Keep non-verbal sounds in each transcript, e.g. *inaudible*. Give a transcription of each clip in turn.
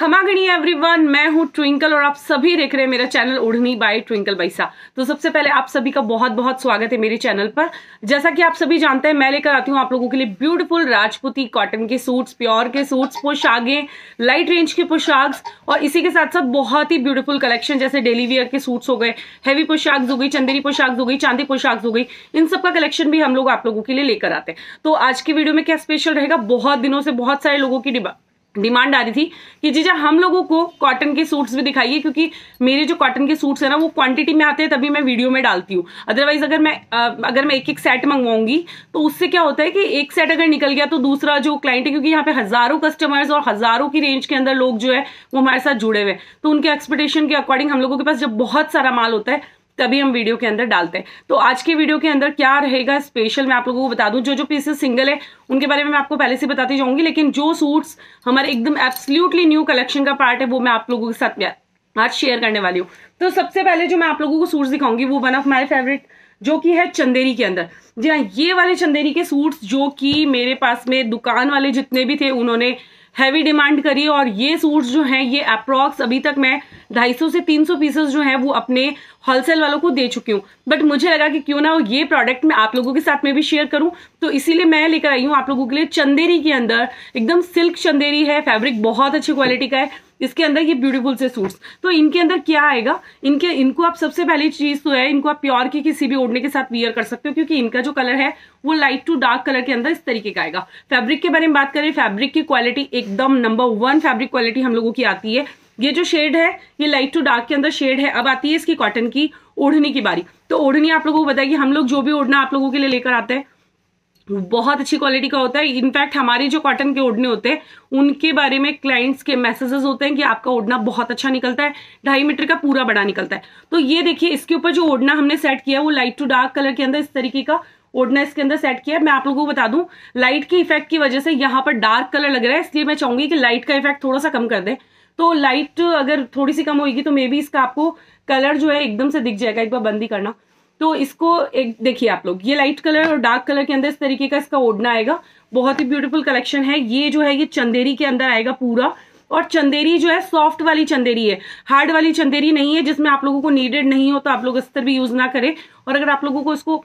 खमागणी everyone मैं हूं twinkle और आप सभी देख रहे हैं मेरा चैनल उड़नी बाय ट्विंकल बैसा तो सबसे पहले आप सभी का बहुत बहुत स्वागत है मेरे चैनल पर जैसा कि आप सभी जानते हैं मैं लेकर आती हूं आप लोगों के लिए ब्यूटीफुल राजपूती कॉटन के सूट्स प्योर के सूट्स पोशाकें लाइट रेंज के पोशाक और इसी के साथ साथ बहुत ही ब्यूटीफुल कलेक्शन जैसे डेली वियर के सूट्स हो गए हैवी पोशाक हो गई चंदेरी पोशाक हो गई चांदी पोशाक हो गई इन सब का कलेक्शन भी हम लोग आप लोगों के लिए लेकर आते हैं तो आज की वीडियो में क्या स्पेशल रहेगा बहुत दिनों से बहुत सारे लोगों की डिमांड डिमांड आ रही थी कि जीजा हम लोगों को कॉटन के सूट्स भी दिखाइए क्योंकि मेरे जो कॉटन के सूट्स हैं ना वो क्वांटिटी में आते हैं तभी मैं वीडियो में डालती हूँ अदरवाइज अगर मैं अगर मैं एक एक सेट मंगवाऊंगी तो उससे क्या होता है कि एक सेट अगर निकल गया तो दूसरा जो क्लाइंट है क्योंकि यहाँ पे हज़ारों कस्टमर्स और हज़ारों की रेंज के अंदर लोग जो है वो हमारे साथ जुड़े हुए हैं तो उनके एक्सपेक्टेशन के अकॉर्डिंग हम लोगों के पास जब बहुत सारा माल होता है तभी हम वीडियो के अंदर डालते हैं तो आज के वीडियो के अंदर क्या रहेगा स्पेशल मैं आप लोगों को बता दूं जो जो पीसेस सिंगल है उनके बारे में मैं आपको पहले से बताती जाऊंगी लेकिन जो सूट्स हमारे एकदम एब्सोल्युटली न्यू कलेक्शन का पार्ट है वो मैं आप लोगों के साथ आज शेयर करने वाली हूँ तो सबसे पहले जो मैं आप लोगों को सूट्स दिखाऊंगी वो वन ऑफ माई फेवरेट जो कि है चंदेरी के अंदर जी हाँ ये वाले चंदेरी के सूट्स जो कि मेरे पास में दुकान वाले जितने भी थे उन्होंने हैवी डिमांड करी है और ये सूट्स जो हैं ये अप्रॉक्स अभी तक मैं 250 से 300 पीसेस जो हैं वो अपने होलसेल वालों को दे चुकी हूँ बट मुझे लगा कि क्यों ना ये प्रोडक्ट मैं आप लोगों के साथ में भी शेयर करूँ तो इसीलिए मैं लेकर आई हूँ आप लोगों के लिए चंदेरी के अंदर एकदम सिल्क चंदेरी है फैब्रिक बहुत अच्छी क्वालिटी का है इसके अंदर ये ब्यूटीफुल से सूट्स तो इनके अंदर क्या आएगा इनके इनको आप सबसे पहली चीज़ तो है इनको आप प्योर के किसी भी ओढ़ने के साथ वियर कर सकते हो क्योंकि इनका जो कलर है वो लाइट टू डार्क कलर के अंदर इस तरीके का आएगा फैब्रिक के बारे में बात करें फैब्रिक की क्वालिटी एकदम नंबर वन फैब्रिक क्वालिटी हम लोगों की आती है ये जो शेड है ये लाइट टू डार्क के अंदर शेड है अब आती है इसकी कॉटन की ओढ़नी की बारी तो ओढ़नी आप लोगों को बताएगी हम लोग जो भी ओढ़ना आप लोगों के लिए लेकर आते हैं बहुत अच्छी क्वालिटी का होता है इनफैक्ट हमारे जो कॉटन के ओढ़ने होते हैं उनके बारे में क्लाइंट्स के मैसेजेस होते हैं कि आपका ओढ़ना बहुत अच्छा निकलता है ढाई मीटर का पूरा बड़ा निकलता है तो ये देखिए इसके ऊपर जो ओढ़ना हमने सेट किया है वो लाइट टू डार्क कलर के अंदर इस तरीके का ओढ़ना इसके अंदर सेट किया है मैं आप लोगों को बता दूं लाइट के इफेक्ट की वजह से यहाँ पर डार्क कलर लग रहा है इसलिए मैं चाहूंगी कि लाइट का इफेक्ट थोड़ा सा कम कर दें तो लाइट अगर थोड़ी सी कम होगी तो मे बी इसका आपको कलर जो है एकदम से दिख जाएगा एक बार बंद ही करना तो इसको एक देखिए आप लोग ये लाइट कलर और डार्क कलर के अंदर इस तरीके का इसका ओढ़ना आएगा बहुत ही ब्यूटीफुल कलेक्शन है ये जो है ये चंदेरी के अंदर आएगा पूरा और चंदेरी जो है सॉफ्ट वाली चंदेरी है हार्ड वाली चंदेरी नहीं है जिसमें आप लोगों को नीडेड नहीं हो तो आप लोग तरह भी यूज ना करें और अगर आप लोगों को इसको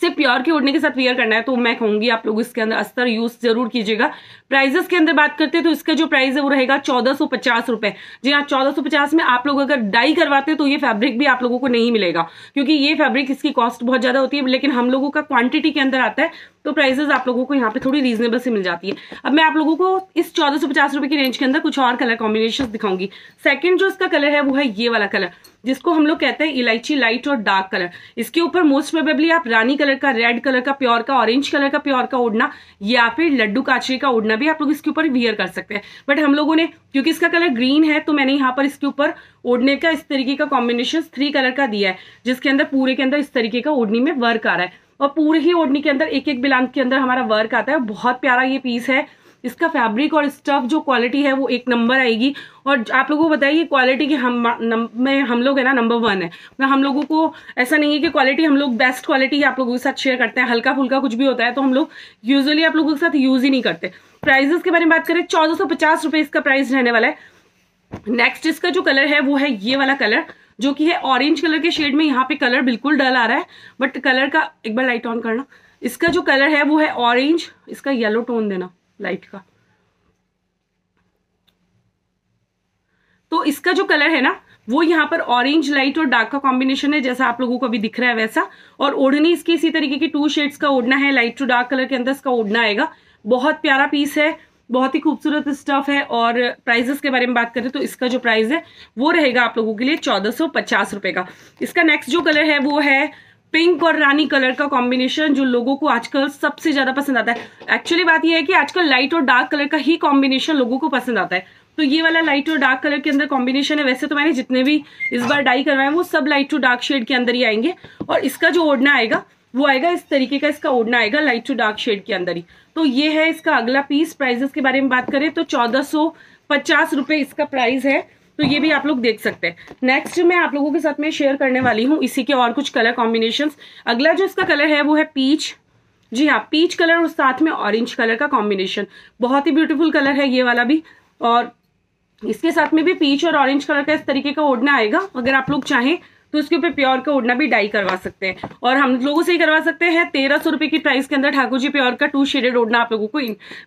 सिर्फ प्योर के ओढ़ने के साथ वेयर करना है तो मैं कहूंगी आप लोग इसके अंदर अस्तर यूज जरूर कीजिएगा प्राइजेस के अंदर बात करते हैं तो इसका जो प्राइस है वो रहेगा चौदह सौ पचास रुपए जी हाँ चौदह सौ पचास में आप लोग अगर डाई करवाते हैं तो ये फैब्रिक भी आप लोगों को नहीं मिलेगा क्योंकि ये फैब्रिक इसकी कॉस्ट बहुत ज्यादा होती है लेकिन हम लोगों का क्वांटिटी के अंदर आता है तो प्राइजेस आप लोगों को यहाँ पे थोड़ी रीजनेबल से मिल जाती है अब मैं आप लोगों को इस चौदह सौ पचास रुपए की रेंज के अंदर कुछ और कलर कॉम्बिनेशन दिखाऊंगी सेकंड जो इसका कलर है वो है ये वाला कलर जिसको हम लोग कहते हैं इलायची लाइट और डार्क कलर इसके ऊपर मोस्ट प्रोबेबली आप रानी कलर का रेड कलर का प्योर का ऑरेंज कलर का प्योर का उड़ना या फिर लड्डू काचरे का उड़ना भी आप लोग इसके ऊपर वियर कर सकते हैं बट हम लोगों ने क्योंकि इसका कलर ग्रीन है तो मैंने यहाँ पर इसके ऊपर ओढ़ने का इस तरीके का कॉम्बिनेशन थ्री कलर का दिया है जिसके अंदर पूरे के अंदर इस तरीके का ओढ़नी में वर्क आ रहा है और पूरे ही ओढ़नी के अंदर एक एक बिलांग के अंदर हमारा वर्क आता है बहुत प्यारा ये पीस है इसका फैब्रिक और स्टफ जो क्वालिटी है वो एक नंबर आएगी और आप लोगों को बताइए क्वालिटी के हम नम, में हम लोग है ना नंबर वन है ना तो हम लोगों को ऐसा नहीं है कि क्वालिटी हम लोग बेस्ट क्वालिटी आप लोगों के साथ शेयर करते हैं हल्का फुल्का कुछ भी होता है तो हम लोग यूजली आप लोगों के साथ यूज़ ही नहीं करते प्राइजेस के बारे में बात करें चौदह सौ पचास इसका प्राइस रहने वाला है नेक्स्ट इसका जो कलर है वो है ये वाला कलर जो कि है ऑरेंज कलर के शेड में यहाँ पे कलर बिल्कुल डल आ रहा है बट कलर का एक बार लाइट ऑन करना इसका जो कलर है वो है ऑरेंज इसका येलो टोन देना लाइट का तो इसका जो कलर है ना वो यहाँ पर ऑरेंज लाइट और डार्क का कॉम्बिनेशन है जैसा आप लोगों को अभी दिख रहा है वैसा और ओढ़नी इसकी इसी तरीके की टू शेड्स का ओढ़ना है लाइट टू डार्क कलर के अंदर इसका ओढ़ना आएगा बहुत प्यारा पीस है बहुत ही खूबसूरत स्टफ है और प्राइजेस के बारे में बात करें तो इसका जो प्राइस है वो रहेगा आप लोगों के लिए चौदह सौ पचास का इसका नेक्स्ट जो कलर है वो है पिंक और रानी कलर का कॉम्बिनेशन जो लोगों को आजकल सबसे ज़्यादा पसंद आता है एक्चुअली बात यह है कि आजकल लाइट और डार्क कलर का ही कॉम्बिनेशन लोगों को पसंद आता है तो ये वाला लाइट और डार्क कलर के अंदर कॉम्बिनेशन है वैसे तो मैंने जितने भी इस बार डाई करवाए वो सब लाइट टू डार्क शेड के अंदर ही आएंगे और इसका जो ओढ़ना आएगा वो आएगा इस तरीके का इसका ओढ़ना आएगा लाइट टू डार्क शेड के अंदर ही तो ये है इसका अगला पीस प्राइजेस के बारे में बात करें तो चौदह सौ पचास रुपये इसका प्राइस है तो ये भी आप लोग देख सकते हैं नेक्स्ट मैं आप लोगों के साथ में शेयर करने वाली हूँ इसी के और कुछ कलर कॉम्बिनेशन अगला जो इसका कलर है वो है पीच जी हाँ पीच कलर और साथ में ऑरेंज कलर का कॉम्बिनेशन बहुत ही ब्यूटीफुल कलर है ये वाला भी और इसके साथ में भी पीच और ऑरेंज कलर का इस तरीके का ओढ़ना आएगा अगर आप लोग चाहें तो उसके ऊपर प्योर का ओढ़ना भी डाई करवा सकते हैं और हम लोगों से ही करवा सकते हैं तेरह सौ रुपये की प्राइस के अंदर ठाकुर जी प्योर का टू शेडेड ओढ़ना आप लोगों को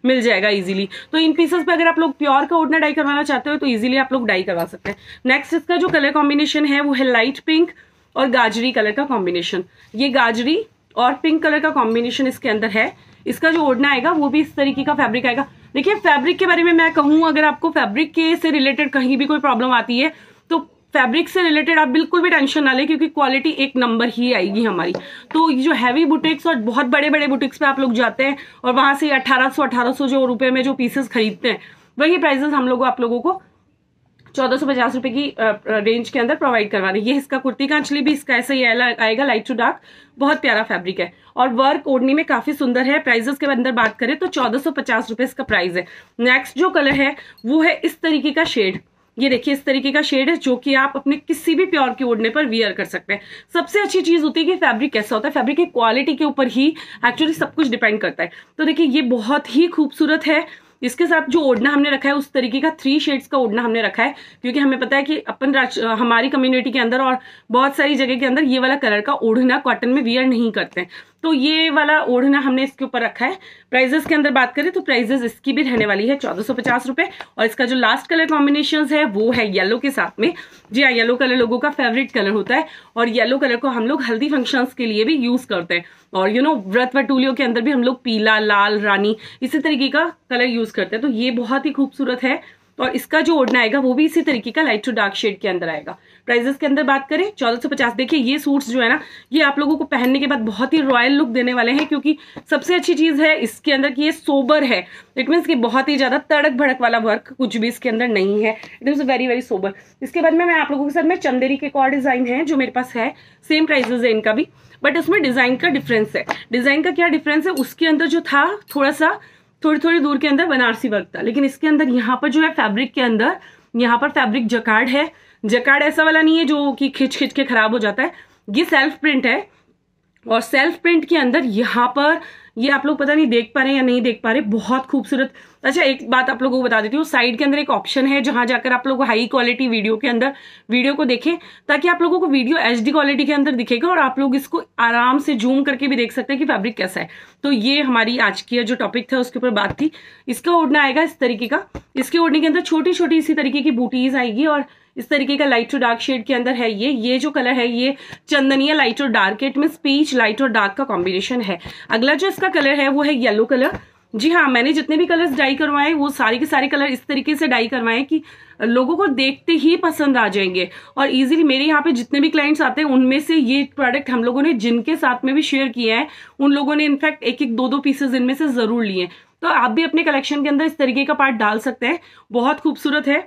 मिल जाएगा इजीली तो इन पीसेस पे अगर आप लोग प्योर का ओढ़ना डाई करवाना चाहते हो तो इजीली आप लोग डाई करवा सकते हैं नेक्स्ट इसका जो कलर कॉम्बिनेशन है वो है लाइट पिंक और गाजरी कलर का कॉम्बिनेशन ये गाजरी और पिंक कलर का कॉम्बिनेशन इसके अंदर है इसका जो ओढ़ना आएगा वो भी इस तरीके का फैब्रिक आएगा देखिए फैब्रिक के बारे में मैं कहूँ अगर आपको फैब्रिक के से रिलेटेड कहीं भी कोई प्रॉब्लम आती है तो फैब्रिक से रिलेटेड आप बिल्कुल भी टेंशन ना लें क्योंकि क्वालिटी एक नंबर ही आएगी हमारी तो जो हैवी बुटिक्स और बहुत बड़े बड़े बुटिक्स पे आप लोग जाते हैं और वहाँ से 1800 1800 जो रुपए में जो पीसेस खरीदते हैं वही प्राइजेस हम लोग आप लोगों को चौदह सौ पचास रुपये की रेंज के अंदर प्रोवाइड करवा रहे हैं ये इसका कुर्ती का अंचली भी इसका ऐसा ही आएगा लाइट टू डार्क बहुत प्यारा फैब्रिक है और वर्क ओढ़नी में काफ़ी सुंदर है प्राइजेस के अंदर बात करें तो चौदह सौ पचास रुपये इसका प्राइस है नेक्स्ट जो कलर है वो है इस तरीके का शेड ये देखिए इस तरीके का शेड है जो कि आप अपने किसी भी प्योर के ओढ़ने पर वियर कर सकते हैं सबसे अच्छी चीज़ होती है कि फैब्रिक कैसा होता है फैब्रिक की क्वालिटी के ऊपर ही एक्चुअली सब कुछ डिपेंड करता है तो देखिए ये बहुत ही खूबसूरत है इसके साथ जो ओढ़ना हमने रखा है उस तरीके का थ्री शेड्स का ओढ़ना हमने रखा है क्योंकि हमें पता है कि अपन राज हमारी कम्युनिटी के अंदर और बहुत सारी जगह के अंदर ये वाला कलर का ओढ़ना कॉटन में वियर नहीं करते तो ये वाला ओढ़ना हमने इसके ऊपर रखा है प्राइजेस के अंदर बात करें तो प्राइजेस इसकी भी रहने वाली है चौदह और इसका जो लास्ट कलर कॉम्बिनेशन है वो है येलो के साथ में जी हाँ येलो कलर लोगों का फेवरेट कलर होता है और येलो कलर को हम लोग हल्दी फंक्शन के लिए भी यूज करते हैं और यू नो व्रत वटूलियों के अंदर भी हम लोग पीला लाल रानी इसी तरीके का कलर यूज करते हैं तो ये बहुत ही खूबसूरत है और इसका जो ओढ़ना आएगा वो भी इसी तरीके का लाइट टू डार्क शेड के अंदर आएगा प्राइजेस के अंदर बात करें चौदह सौ पचास देखिए ये सूट्स जो है ना ये आप लोगों को पहनने के बाद बहुत ही रॉयल लुक देने वाले हैं क्योंकि सबसे अच्छी चीज़ है इसके अंदर कि ये सोबर है इट मीन्स कि बहुत ही ज़्यादा तड़क भड़क वाला वर्क कुछ भी इसके अंदर नहीं है it means very very sober इसके बाद में मैं आप लोगों के साथ में चंदेरी के एक और डिज़ाइन है जो मेरे पास है सेम प्राइजेस है इनका भी बट उसमें डिज़ाइन का डिफरेंस है डिज़ाइन का क्या डिफरेंस है उसके अंदर जो था थोड़ा सा थोड़ी थोड़ी दूर के अंदर बनारसी वर्क था लेकिन इसके अंदर यहाँ पर जो है फैब्रिक के अंदर यहाँ पर फैब्रिक जकार्ड है जकार्ड ऐसा वाला नहीं है जो कि खिंच खिंच के खराब हो जाता है ये सेल्फ प्रिंट है और सेल्फ प्रिंट के अंदर यहाँ पर ये आप लोग पता नहीं देख पा रहे हैं या नहीं देख पा रहे बहुत खूबसूरत अच्छा एक बात आप लोगों को बता देती हूँ साइड के अंदर एक ऑप्शन है जहाँ जाकर आप लोग हाई क्वालिटी वीडियो के अंदर वीडियो को देखें ताकि आप लोगों को वीडियो एच क्वालिटी के अंदर दिखेगा और आप लोग इसको आराम से जूम करके भी देख सकते हैं कि फैब्रिक कैसा है तो ये हमारी आज की जो टॉपिक था उसके ऊपर बात थी इसका ओढ़ना आएगा इस तरीके का इसके ओढ़ने के अंदर छोटी छोटी इसी तरीके की बूटीज आएगी और इस तरीके का लाइट और डार्क शेड के अंदर है ये ये जो कलर है ये चंदनिया लाइट और डार्क एट में स्पीच लाइट और डार्क का कॉम्बिनेशन है अगला जो इसका का कलर है वो है येलो कलर जी हाँ मैंने जितने भी कलर्स डाई करवाए वो सारे के सारे कलर इस तरीके से डाई करवाए कि लोगों को देखते ही पसंद आ जाएंगे और इजीली मेरे यहाँ पे जितने भी क्लाइंट्स आते हैं उनमें से ये प्रोडक्ट हम लोगों ने जिनके साथ में भी शेयर किया है उन लोगों ने इनफैक्ट एक एक दो दो पीसेज इनमें से ज़रूर लिए तो आप भी अपने कलेक्शन के अंदर इस तरीके का पार्ट डाल सकते हैं बहुत खूबसूरत है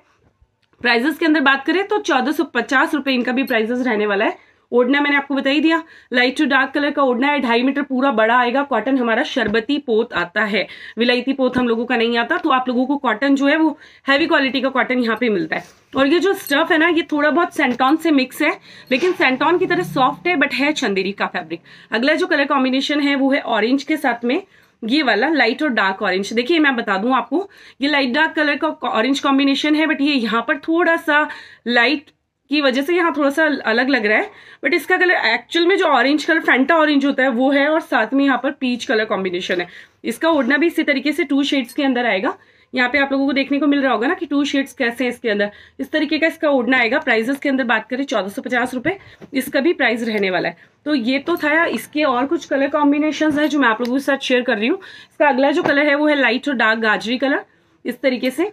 प्राइजेस के अंदर बात करें तो चौदह सौ इनका भी प्राइजेस रहने वाला है ओढ़ना मैंने आपको बताई दिया लाइट टू डार्क कलर का ओढ़ना है ढाई मीटर पूरा बड़ा आएगा कॉटन हमारा शरबती पोत आता है विलायती पोत हम लोगों का नहीं आता तो आप लोगों को कॉटन जो है वो हैवी क्वालिटी का कॉटन यहाँ पे मिलता है और ये जो स्टफ है ना ये थोड़ा बहुत सेंटॉन से मिक्स है लेकिन सेंटॉन की तरह सॉफ्ट है बट है चंदेरी का फैब्रिक अगला जो कलर कॉम्बिनेशन है वो है ऑरेंज के साथ में ये वाला लाइट और डार्क ऑरेंज देखिए मैं बता दूं आपको ये लाइट डार्क कलर का ऑरेंज कॉम्बिनेशन है बट ये यहाँ पर थोड़ा सा लाइट की वजह से यहाँ थोड़ा सा अलग लग रहा है बट इसका कलर एक्चुअल में जो ऑरेंज कलर फेंटा ऑरेंज होता है वो है और साथ में यहाँ पर पीच कलर कॉम्बिनेशन है इसका ओढ़ना भी इसी तरीके से टू शेड्स के अंदर आएगा यहाँ पे आप लोगों को देखने को मिल रहा होगा ना कि टू शेड्स कैसे हैं इसके अंदर इस तरीके का इसका ओढ़ना आएगा प्राइजेस के अंदर बात करें चौदह सौ पचास रुपये इसका भी प्राइस रहने वाला है तो ये तो था इसके और कुछ कलर कॉम्बिनेशन है जो मैं आप लोगों के साथ शेयर कर रही हूँ इसका अगला जो कलर है वो है लाइट और डार्क गाजरी कलर इस तरीके से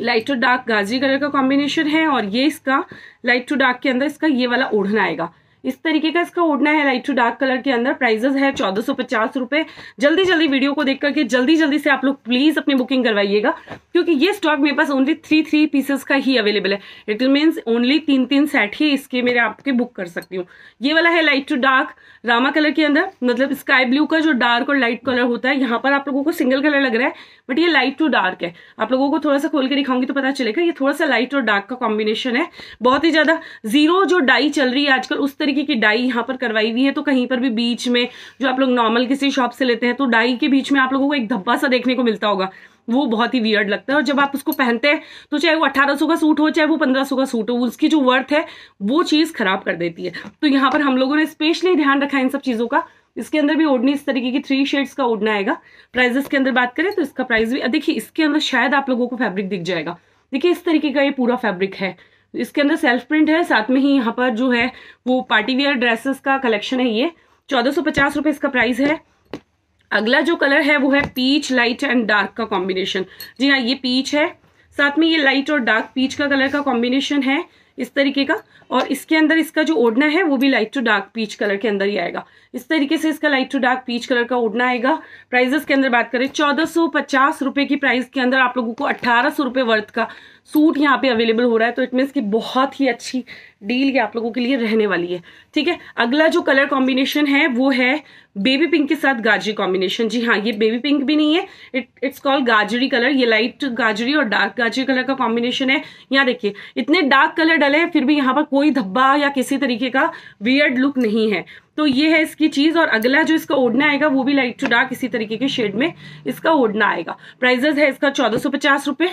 लाइट टू डार्क गाजरी कलर का कॉम्बिनेशन है और ये इसका लाइट टू डार्क के अंदर इसका ये वाला ओढ़ना आएगा इस तरीके का इसका ओढ़ना है लाइट टू डार्क कलर के अंदर प्राइजेस है चौदह सौ पचास रुपये जल्दी जल्दी वीडियो को देख करके जल्दी जल्दी से आप लोग प्लीज़ अपनी बुकिंग करवाइएगा क्योंकि ये स्टॉक मेरे पास ओनली थ्री थ्री पीसेस का ही अवेलेबल है इट मीन्स ओनली तीन तीन सेट ही इसके मेरे आपके बुक कर सकती हूँ ये वाला है लाइट टू डार्क रामा कलर के अंदर मतलब स्काई ब्लू का जो डार्क और लाइट कलर होता है यहाँ पर आप लोगों को सिंगल कलर लग रहा है बट ये लाइट टू डार्क है आप लोगों को थोड़ा सा खोल के दिखाऊंगी तो पता चलेगा ये थोड़ा सा लाइट और डार्क का कॉम्बिनेशन है बहुत ही ज़्यादा जीरो जो डाई चल रही है आजकल उस तरीके तरीके की डाई यहाँ पर करवाई हुई है तो कहीं पर भी बीच में जो आप लोग नॉर्मल किसी शॉप से लेते हैं तो डाई के बीच में आप लोगों को एक धब्बा सा देखने को मिलता होगा वो बहुत ही वियर्ड लगता है और जब आप उसको पहनते हैं तो चाहे वो अठारह सौ का सूट हो चाहे वो पंद्रह सौ का सूट हो उसकी जो वर्थ है वो चीज़ खराब कर देती है तो यहाँ पर हम लोगों ने स्पेशली ध्यान रखा इन सब चीज़ों का इसके अंदर भी ओढ़नी इस तरीके की थ्री शेड्स का ओढ़ना आएगा प्राइजेस के अंदर बात करें तो इसका प्राइस भी देखिए इसके अंदर शायद आप लोगों को फैब्रिक दिख जाएगा देखिए इस तरीके का ये पूरा फैब्रिक है इसके अंदर सेल्फ प्रिंट है साथ में ही यहाँ पर जो है वो पार्टी वेयर ड्रेसेस का कलेक्शन है ये चौदह सौ पचास रुपये इसका प्राइस है अगला जो कलर है वो है पीच लाइट एंड डार्क का कॉम्बिनेशन जी हाँ ये पीच है साथ में ये लाइट और डार्क पीच का कलर का कॉम्बिनेशन है इस तरीके का और इसके अंदर इसका जो ओढ़ना है वो भी light to dark peach colour के अंदर ही आएगा इस तरीके से इसका light to dark peach colour का ओढ़ना आएगा प्राइजेस के अंदर बात करें चौदह सौ पचास रुपये की प्राइस के अंदर आप लोगों को अट्ठारह सौ रुपये वर्थ का सूट यहाँ पे अवेलेबल हो रहा है तो इट मीन्स कि बहुत ही अच्छी डील ये आप लोगों के लिए रहने वाली है ठीक है अगला जो कलर कॉम्बिनेशन है वो है बेबी पिंक के साथ गाजरी कॉम्बिनेशन जी हाँ ये बेबी पिंक भी नहीं है इट इट्स कॉल्ड गाजरी कलर ये लाइट गाजरी और डार्क गाजरी कलर का कॉम्बिनेशन है यहाँ देखिए इतने डार्क कलर डले हैं फिर भी यहाँ पर कोई धब्बा या किसी तरीके का वियर्ड लुक नहीं है तो ये है इसकी चीज़ और अगला जो इसका ओढ़ना आएगा वो भी लाइट टू डार्क इसी तरीके के शेड में इसका ओढ़ना आएगा प्राइजेस है इसका चौदह सौ पचास रुपये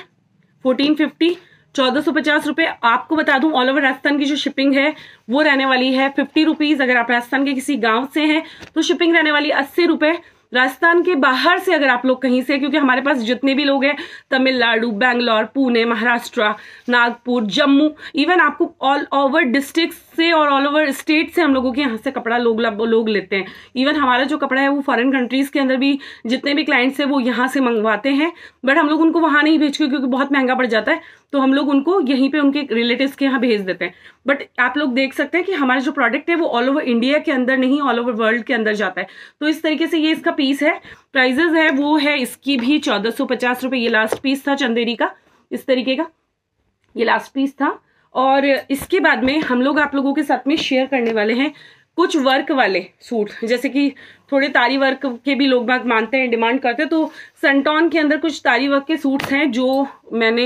फोर्टीन फिफ्टी चौदह सौ पचास रुपये आपको बता दूं ऑल ओवर राजस्थान की जो शिपिंग है वो रहने वाली है फिफ्टी रुपीज़ अगर आप राजस्थान के किसी गांव से हैं तो शिपिंग रहने वाली अस्सी रुपये राजस्थान के बाहर से अगर आप लोग कहीं से क्योंकि हमारे पास जितने भी लोग हैं तमिलनाडु बेंगलोर पुणे महाराष्ट्र नागपुर जम्मू इवन आपको ऑल ओवर डिस्ट्रिक्ट से और ऑल ओवर स्टेट से हम लोगों के यहाँ से कपड़ा लोग लोग लेते हैं इवन हमारा जो कपड़ा है वो फॉरेन कंट्रीज़ के अंदर भी जितने भी क्लाइंट्स हैं वो यहाँ से मंगवाते हैं बट हम लोग उनको वहाँ नहीं भेज क्योंकि बहुत महंगा पड़ जाता है तो हम लोग उनको यहीं पे उनके रिलेटिव्स के यहाँ भेज देते हैं बट आप लोग देख सकते हैं कि हमारा जो प्रोडक्ट है वो ऑल ओवर इंडिया के अंदर नहीं ऑल ओवर वर्ल्ड के अंदर जाता है तो इस तरीके से ये इसका पीस है प्राइजेज है वो है इसकी भी चौदह सौ पचास ये लास्ट पीस था चंदेरी का इस तरीके का ये लास्ट पीस था और इसके बाद में हम लोग आप लोगों के साथ में शेयर करने वाले हैं कुछ वर्क वाले सूट जैसे कि थोड़े तारी वर्क के भी लोग बात मानते हैं डिमांड करते हैं तो सेंटॉन के अंदर कुछ तारी वर्क के सूट्स हैं जो मैंने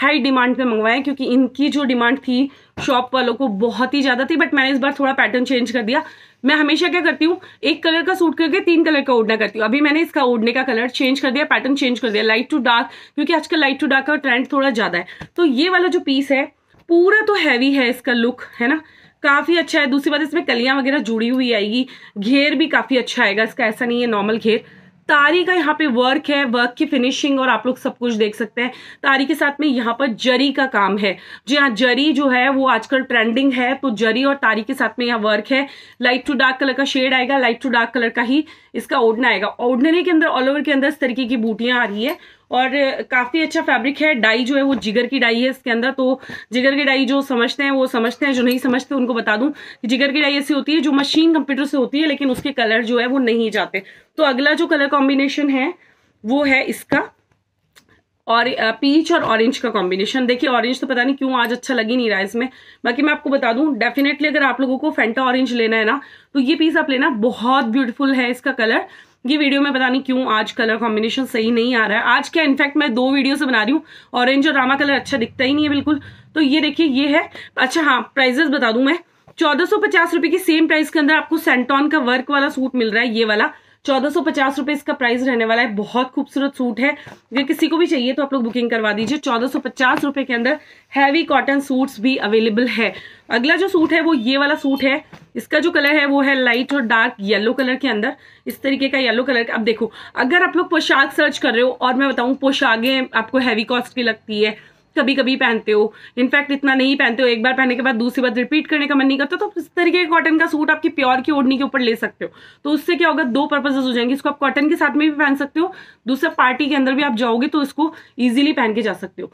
हाई डिमांड पे मंगवाए क्योंकि इनकी जो डिमांड थी शॉप वालों को बहुत ही ज़्यादा थी बट मैंने इस बार थोड़ा पैटर्न चेंज कर दिया मैं हमेशा क्या करती हूँ एक कलर का सूट करके तीन कलर का ओढ़ना करती हूँ अभी मैंने इसका ओढ़ने का कलर चेंज कर दिया पैटर्न चेंज कर दिया लाइट टू डार्क क्योंकि आजकल लाइट टू डार्क का ट्रेंड थोड़ा ज़्यादा है तो ये वाला जो पीस है पूरा तो हैवी है इसका लुक है ना काफ़ी अच्छा है दूसरी बात इसमें कलियां वगैरह जुड़ी हुई आएगी घेर भी काफ़ी अच्छा आएगा इसका ऐसा नहीं है नॉर्मल घेर तारी का यहाँ पे वर्क है वर्क की फिनिशिंग और आप लोग सब कुछ देख सकते हैं तारी के साथ में यहाँ पर जरी का काम है जी हाँ जरी जो है वो आजकल ट्रेंडिंग है तो जरी और तारी के साथ में यहाँ वर्क है लाइट टू डार्क कलर का शेड आएगा लाइट टू डार्क कलर का ही इसका ओढ़ना आएगा ओढ़ने के अंदर ऑल ओवर के अंदर इस तरीके की बूटियां आ रही है और काफ़ी अच्छा फैब्रिक है डाई जो है वो जिगर की डाई है इसके अंदर तो जिगर की डाई जो समझते हैं वो समझते हैं जो नहीं समझते उनको बता दूं कि जिगर की डाई ऐसी होती है जो मशीन कंप्यूटर से होती है लेकिन उसके कलर जो है वो नहीं जाते तो अगला जो कलर कॉम्बिनेशन है वो है इसका और पीच और ऑरेंज का कॉम्बिनेशन देखिए ऑरेंज तो पता नहीं क्यों आज अच्छा लग ही नहीं रहा है इसमें बाकी मैं आपको बता दूं डेफिनेटली अगर आप लोगों को फेंटा ऑरेंज लेना है ना तो ये पीस आप लेना बहुत ब्यूटीफुल है इसका कलर ये वीडियो में पता नहीं क्यों आज कलर कॉम्बिनेशन सही नहीं आ रहा है आज क्या इनफैक्ट मैं दो वीडियो से बना रही हूँ ऑरेंज और रामा कलर अच्छा दिखता ही नहीं है बिल्कुल तो ये देखिए ये है अच्छा हाँ प्राइजेस बता दू मैं चौदह सौ पचास रुपए की सेम प्राइस के अंदर आपको सेंटॉन का वर्क वाला सूट मिल रहा है ये वाला चौदह सौ पचास इसका प्राइस रहने वाला है बहुत खूबसूरत सूट है अगर किसी को भी चाहिए तो आप लोग बुकिंग करवा दीजिए चौदह सौ पचास के अंदर हैवी कॉटन सूट्स भी अवेलेबल है अगला जो सूट है वो ये वाला सूट है इसका जो कलर है वो है लाइट और डार्क येलो कलर के अंदर इस तरीके का येलो कलर का अब देखो अगर आप लोग पोशाक सर्च कर रहे हो और मैं बताऊँ पोशाकें आपको हैवी कॉस्ट की लगती है कभी कभी पहनते हो इनफैक्ट इतना नहीं पहनते हो एक बार पहनने के बाद दूसरी बार रिपीट करने का मन नहीं करता तो इस तरीके का कॉटन का सूट आपकी प्योर की ओढ़नी के ऊपर ले सकते हो तो उससे क्या होगा दो पर्पजेस हो जाएंगे इसको आप कॉटन के साथ में भी पहन सकते हो दूसरा पार्टी के अंदर भी आप जाओगे तो इसको ईजिली पहन के जा सकते हो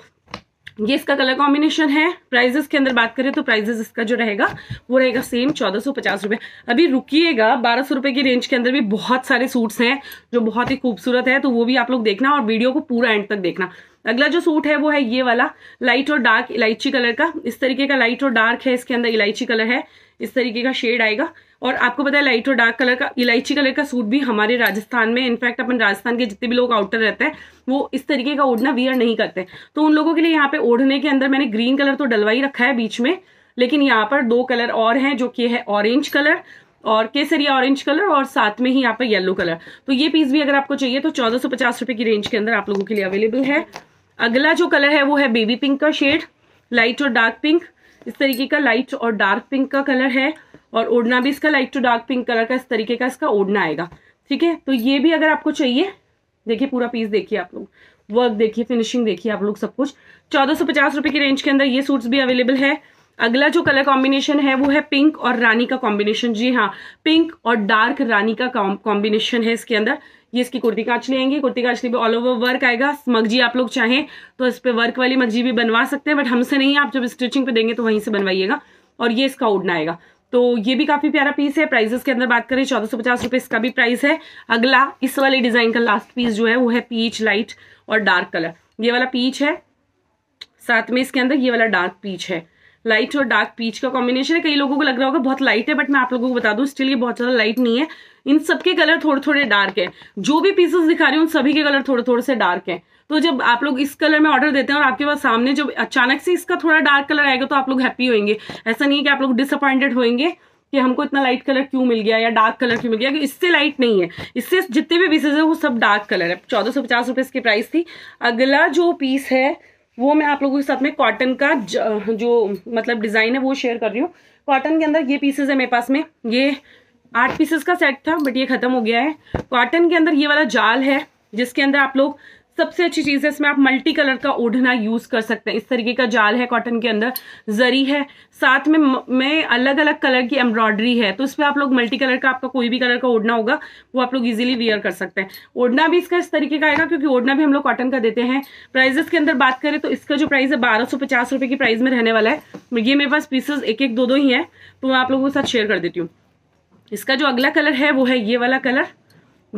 ये इसका कलर कॉम्बिनेशन है प्राइजेस के अंदर बात करें तो प्राइजेस इसका जो रहेगा वो रहेगा सेम चौदह सौ पचास रुपये अभी रुकिएगा बारह सौ रुपये की रेंज के अंदर भी बहुत सारे सूट्स हैं जो बहुत ही खूबसूरत है तो वो भी आप लोग देखना और वीडियो को पूरा एंड तक देखना अगला जो सूट है वो है ये वाला लाइट और डार्क इलायची कलर का इस तरीके का लाइट और डार्क है इसके अंदर इलायची कलर है इस तरीके का शेड आएगा और आपको पता है लाइट और डार्क कलर का इलायची कलर का सूट भी हमारे राजस्थान में इनफैक्ट अपन राजस्थान के जितने भी लोग आउटर रहते हैं वो इस तरीके का ओढ़ना वियर नहीं करते तो उन लोगों के लिए यहाँ पे ओढ़ने के अंदर मैंने ग्रीन कलर तो डलवा ही रखा है बीच में लेकिन यहाँ पर दो कलर और हैं जो कि है ऑरेंज कलर और केसरिया ऑरेंज कलर और साथ में ही यहाँ पर येलो कलर तो ये पीस भी अगर आपको चाहिए तो चौदह सौ पचास की रेंज के अंदर आप लोगों के लिए अवेलेबल है अगला जो कलर है वो है बेबी पिंक का शेड लाइट और डार्क पिंक इस तरीके का लाइट और डार्क पिंक का कलर है और ओढ़ना भी इसका light to dark pink colour का इस तरीके का इसका ओढ़ना आएगा ठीक है तो ये भी अगर आपको चाहिए देखिए पूरा पीस देखिए आप लोग वर्क देखिए फिनिशिंग देखिए आप लोग सब कुछ चौदह सौ पचास रुपये की रेंज के अंदर ये सूट्स भी अवेलेबल है अगला जो कलर कॉम्बिनेशन है वो है पिंक और रानी का कॉम्बिनेशन जी हाँ पिंक और डार्क रानी का कॉम्बिनेशन है इसके अंदर ये इसकी कुर्ती कांचली आएंगी कुर्ती कांचली पे ऑल ओवर वर्क आएगा मगजी आप लोग चाहें तो इस पर वर्क वाली मगजी भी बनवा सकते हैं बट हमसे नहीं आप जब स्टिचिंग पे देंगे तो वहीं से बनवाइएगा और ये इसका उड़ना आएगा तो ये भी काफी प्यारा पीस है प्राइजेस के अंदर बात करें चौदह सौ पचास रुपए इसका भी प्राइस है अगला इस वाले डिजाइन का लास्ट पीस जो है वो है पीच लाइट और डार्क कलर ये वाला पीच है साथ में इसके अंदर ये वाला डार्क पीच है लाइट और डार्क पीच का कॉम्बिनेशन है कई लोगों को लग रहा होगा बहुत लाइट है बट मैं आप लोगों को बता दूं स्टिल ये बहुत ज़्यादा लाइट नहीं है इन सबके कलर थोड़े थोड़े डार्क है जो भी पीसेस दिखा रही हूँ उन सभी के कलर थोड़े थोड़े से डार्क है तो जब आप लोग इस कलर में ऑर्डर देते हैं और आपके पास सामने जब अचानक से इसका थोड़ा डार्क कलर आएगा तो आप लोग हैप्पी होंगे ऐसा नहीं है कि आप लोग डिसअपॉइंटेड होंगे कि हमको इतना लाइट कलर क्यों मिल गया या डार्क कलर क्यों मिल गया कि इससे लाइट नहीं है इससे जितने भी पीसेज है वो सब डार्क कलर है चौदह सौ पचास रुपये इसकी प्राइस थी अगला जो पीस है वो मैं आप लोगों के साथ में कॉटन का जो मतलब डिज़ाइन है वो शेयर कर रही हूँ कॉटन के अंदर ये पीसेस है मेरे पास में ये आठ पीसेस का सेट था बट ये ख़त्म हो गया है कॉटन के अंदर ये वाला जाल है जिसके अंदर आप लोग सबसे अच्छी चीज़ है इसमें आप मल्टी कलर का ओढ़ना यूज़ कर सकते हैं इस तरीके का जाल है कॉटन के अंदर जरी है साथ में मैं अलग अलग कलर की एम्ब्रॉयडरी है तो इसमें आप लोग मल्टी कलर का आपका कोई भी कलर का ओढ़ना होगा वो आप लोग इजीली वियर कर सकते हैं ओढ़ना भी इसका इस तरीके का आएगा क्योंकि ओढ़ना भी हम लोग कॉटन का देते हैं प्राइजेस के अंदर बात करें तो इसका जो प्राइस है बारह सौ पचास की प्राइस में रहने वाला है तो ये मेरे पास पीसेस एक एक दो दो ही है तो मैं आप लोगों के साथ शेयर कर देती हूँ इसका जो अगला कलर है वो है ये वाला कलर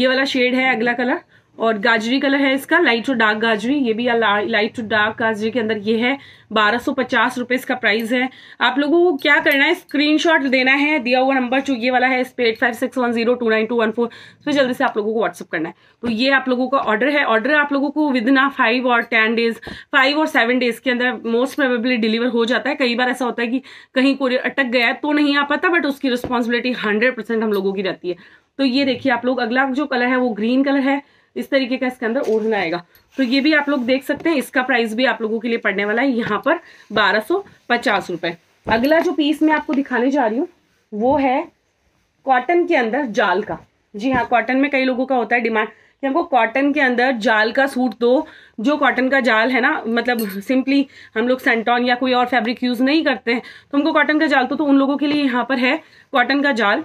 ये वाला शेड है अगला कलर और गाजरी कलर है इसका लाइट टू डार्क गाजरी ये भी लाइट टू डार्क गाजरी के अंदर ये है बारह सौ पचास रुपये इसका प्राइस है आप लोगों को क्या करना है स्क्रीनशॉट देना है दिया हुआ नंबर जो ये वाला है इस पर eight five six one zero two nine two one four इसमें जल्दी से आप लोगों को व्हाट्सअप करना है तो ये आप लोगों का ऑर्डर है ऑर्डर आप लोगों को विद इन फाइव और टेन डेज फाइव और सेवन डेज के अंदर मोस्ट प्रोबेबली डिलीवर हो जाता है कई बार ऐसा होता है कि कहीं कोरियर अटक गया है तो नहीं आ पाता बट उसकी रिस्पॉन्सिबिलिटी हंड्रेड हम लोगों की रहती है तो ये देखिए आप लोग अगला जो कलर है वो ग्रीन कलर है इस तरीके का इसके अंदर ओढ़ना आएगा तो ये भी आप लोग देख सकते हैं इसका प्राइस भी आप लोगों के लिए पड़ने वाला है यहाँ पर बारह सौ पचास अगला जो पीस मैं आपको दिखाने जा रही हूँ वो है कॉटन के अंदर जाल का जी हाँ कॉटन में कई लोगों का होता है डिमांड कि हमको कॉटन के अंदर जाल का सूट दो जो कॉटन का जाल है ना मतलब सिंपली हम लोग सेंटॉन या कोई और फैब्रिक यूज़ नहीं करते हैं तो हमको कॉटन का जाल तो, तो उन लोगों के लिए यहाँ पर है कॉटन का जाल